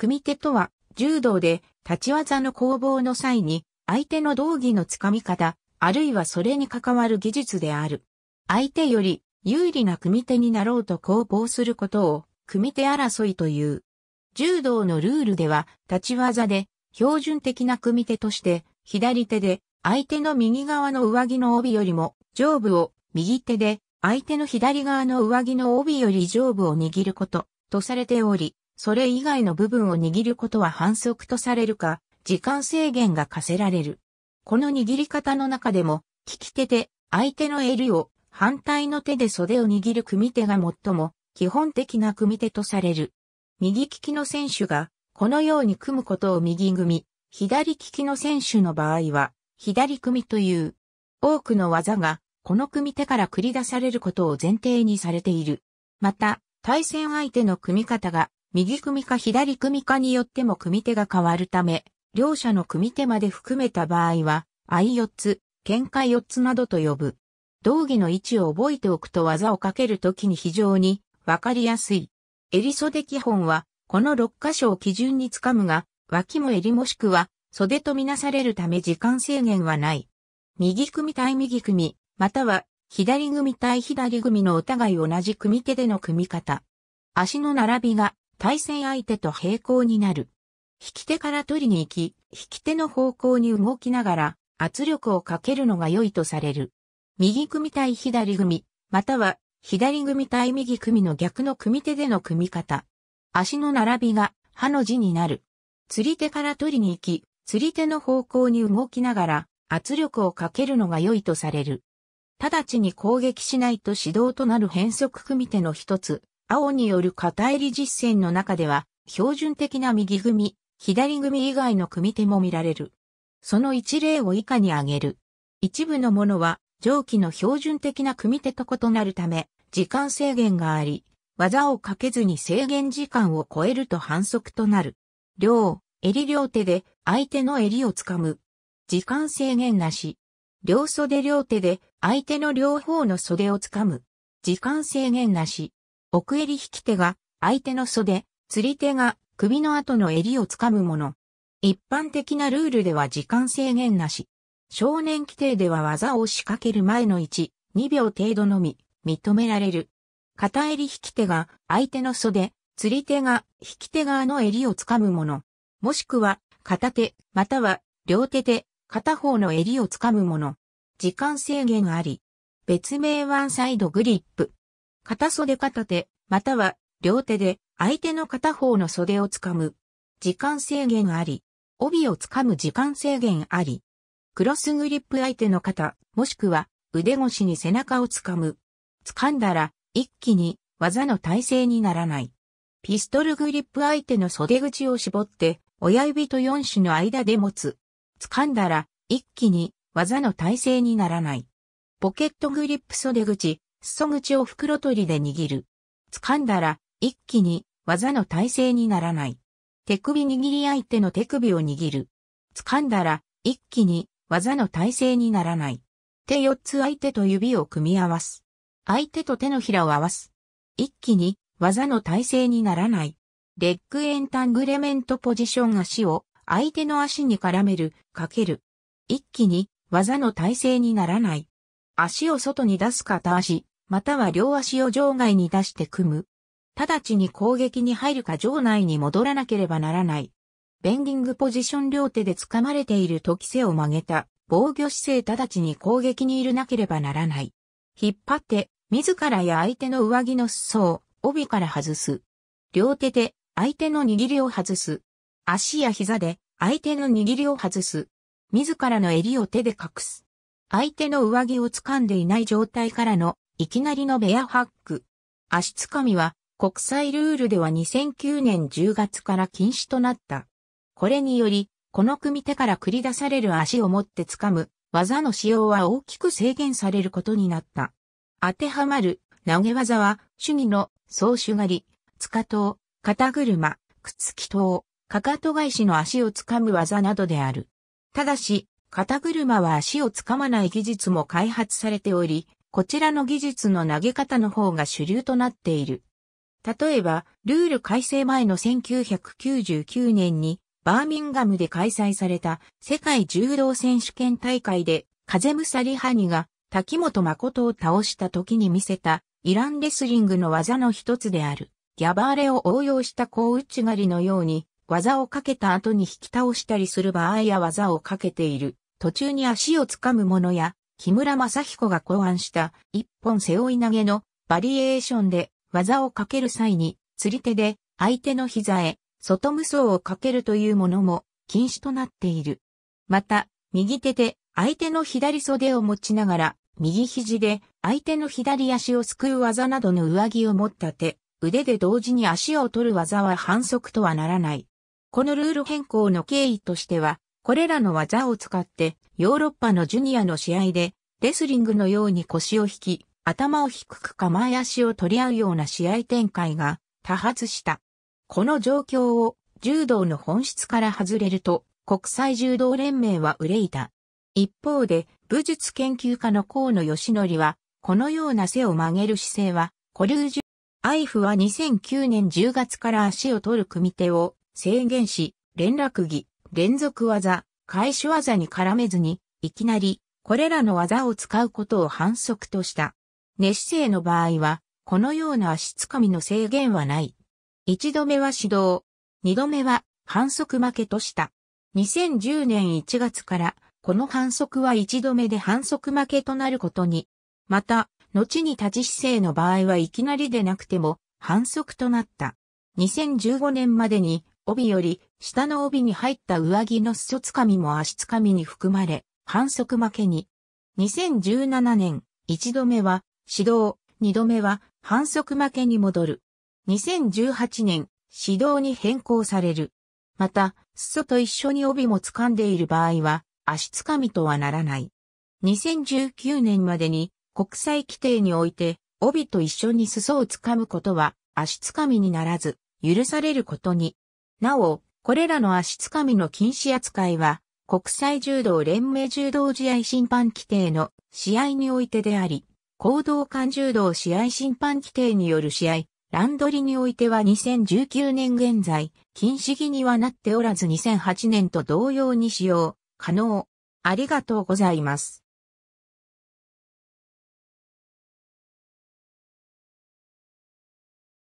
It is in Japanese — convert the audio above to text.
組手とは、柔道で立ち技の攻防の際に、相手の道着の掴み方、あるいはそれに関わる技術である。相手より有利な組手になろうと攻防することを、組手争いという。柔道のルールでは、立ち技で、標準的な組手として、左手で、相手の右側の上着の帯よりも、上部を、右手で、相手の左側の上着の帯より上部を握ること、とされており、それ以外の部分を握ることは反則とされるか、時間制限が課せられる。この握り方の中でも、利き手で相手の襟を反対の手で袖を握る組手が最も基本的な組手とされる。右利きの選手がこのように組むことを右組、左利きの選手の場合は左組という。多くの技がこの組手から繰り出されることを前提にされている。また、対戦相手の組み方が右組か左組かによっても組手が変わるため、両者の組手まで含めた場合は、愛四つ、喧嘩四つなどと呼ぶ。道義の位置を覚えておくと技をかけるときに非常にわかりやすい。襟袖基本は、この六箇所を基準につかむが、脇も襟もしくは、袖とみなされるため時間制限はない。右組対右組、または、左組対左組のお互い同じ組手での組み方。足の並びが対戦相手と平行になる。引き手から取りに行き、引き手の方向に動きながら圧力をかけるのが良いとされる。右組対左組、または左組対右組の逆の組手での組み方。足の並びが歯の字になる。釣り手から取りに行き、釣り手の方向に動きながら圧力をかけるのが良いとされる。直ちに攻撃しないと指導となる変則組手の一つ、青による肩入り実践の中では、標準的な右組、左組以外の組手も見られる。その一例を以下に挙げる。一部のものは、上記の標準的な組手と異なるため、時間制限があり、技をかけずに制限時間を超えると反則となる。両、襟両手で相手の襟をつかむ。時間制限なし。両袖両手で相手の両方の袖をつかむ。時間制限なし。奥襟引き手が相手の袖、釣り手が首の後の襟をつかむもの。一般的なルールでは時間制限なし。少年規定では技を仕掛ける前の1、2秒程度のみ認められる。片襟引き手が相手の袖、釣り手が引き手側の襟をつかむもの。もしくは片手または両手で片方の襟をつかむもの。時間制限あり。別名ワンサイドグリップ。片袖片手、または両手で相手の片方の袖をつかむ。時間制限あり。帯をつかむ時間制限あり。クロスグリップ相手の肩、もしくは腕越しに背中をつかむ。掴んだら一気に技の体勢にならない。ピストルグリップ相手の袖口を絞って親指と四指の間で持つ。掴んだら一気に技の体勢にならない。ポケットグリップ袖口、裾口を袋取りで握る。掴んだら、一気に技の体勢にならない。手首握り相手の手首を握る。掴んだら、一気に技の体勢にならない。手四つ相手と指を組み合わす。相手と手のひらを合わす。一気に技の体勢にならない。レッグエンタングレメントポジション足を相手の足に絡める、かける。一気に技の体勢にならない。足を外に出す片足、または両足を場外に出して組む。直ちに攻撃に入るか場内に戻らなければならない。ベンディングポジション両手で掴まれている時背を曲げた防御姿勢直ちに攻撃にいるなければならない。引っ張って、自らや相手の上着の裾を帯から外す。両手で相手の握りを外す。足や膝で相手の握りを外す。自らの襟を手で隠す。相手の上着を掴んでいない状態からのいきなりのベアハック。足つかみは国際ルールでは2009年10月から禁止となった。これにより、この組手から繰り出される足を持ってつかむ技の使用は大きく制限されることになった。当てはまる投げ技は主義の総手狩り、塚刀、肩車、くつき刀、かかと返しの足をつかむ技などである。ただし、肩車は足をつかまない技術も開発されており、こちらの技術の投げ方の方が主流となっている。例えば、ルール改正前の1999年に、バーミンガムで開催された世界柔道選手権大会で、風むさりハニが滝本誠を倒した時に見せたイランレスリングの技の一つである、ギャバーレを応用した打内狩りのように、技をかけた後に引き倒したりする場合や技をかけている、途中に足をつかむものや、木村正彦が考案した一本背負い投げのバリエーションで技をかける際に釣り手で相手の膝へ外無双をかけるというものも禁止となっている。また、右手で相手の左袖を持ちながら、右肘で相手の左足をすくう技などの上着を持った手、腕で同時に足を取る技は反則とはならない。このルール変更の経緯としては、これらの技を使ってヨーロッパのジュニアの試合でレスリングのように腰を引き、頭を低く構え足を取り合うような試合展開が多発した。この状況を柔道の本質から外れると国際柔道連盟は憂いた。一方で武術研究家の河野義則はこのような背を曲げる姿勢は古流柔アイフは2009年10月から足を取る組手を制限し連絡儀連続技、返し技に絡めずに、いきなり、これらの技を使うことを反則とした。寝姿勢の場合は、このような足つかみの制限はない。一度目は指導、二度目は反則負けとした。2010年1月から、この反則は一度目で反則負けとなることに。また、後に立ち姿勢の場合はいきなりでなくても、反則となった。2015年までに帯より下の帯に入った上着の裾つかみも足つかみに含まれ、反則負けに。2017年、1度目は指導、2度目は反則負けに戻る。2018年、指導に変更される。また、裾と一緒に帯も掴んでいる場合は、足つかみとはならない。2019年までに国際規定において、帯と一緒に裾を掴むことは足つかみにならず、許されることになお、これらの足つかみの禁止扱いは、国際柔道連盟柔道試合審判規定の試合においてであり、行動間柔道試合審判規定による試合、ランドリにおいては2019年現在、禁止義にはなっておらず2008年と同様に使用、可能。ありがとうございます。